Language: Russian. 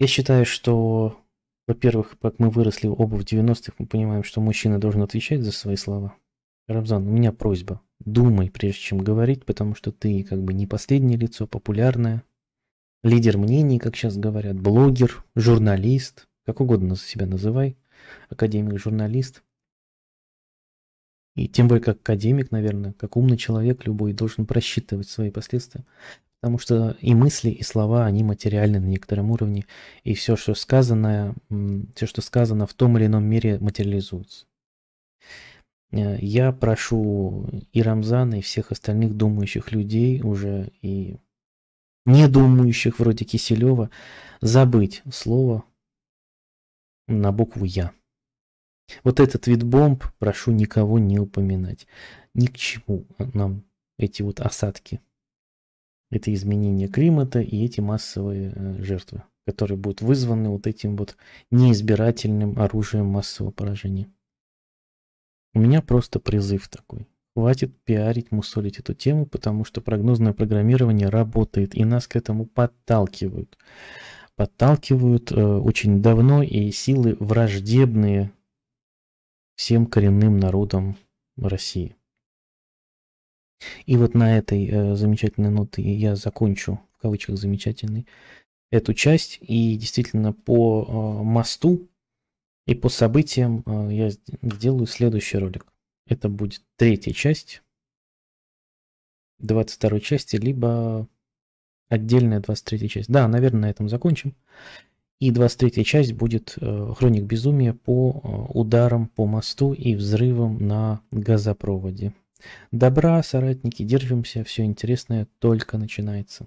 Я считаю, что, во-первых, как мы выросли оба в 90-х, мы понимаем, что мужчина должен отвечать за свои слова. Рамзан, у меня просьба. Думай, прежде чем говорить, потому что ты как бы не последнее лицо, популярное, лидер мнений, как сейчас говорят, блогер, журналист, как угодно себя называй, академик, журналист. И тем более как академик, наверное, как умный человек любой должен просчитывать свои последствия. Потому что и мысли, и слова, они материальны на некотором уровне, и все, что сказано, все, что сказано в том или ином мире, материализуется. Э, я прошу и Рамзана, и всех остальных думающих людей уже, и не думающих вроде Киселева, забыть слово на букву «Я». Вот этот вид бомб прошу никого не упоминать. Ни к чему нам эти вот осадки – это изменение климата и эти массовые э, жертвы, которые будут вызваны вот этим вот неизбирательным оружием массового поражения. У меня просто призыв такой. Хватит пиарить, мусолить эту тему, потому что прогнозное программирование работает, и нас к этому подталкивают. Подталкивают э, очень давно, и силы враждебные всем коренным народам России. И вот на этой э, замечательной ноте я закончу, в кавычках замечательной, эту часть. И действительно по э, мосту и по событиям э, я сделаю следующий ролик. Это будет третья часть 22 части, либо отдельная 23 часть. Да, наверное, на этом закончим. И 23 часть будет э, «Хроник безумия» по э, ударам по мосту и взрывам на газопроводе. Добра, соратники, держимся, все интересное только начинается.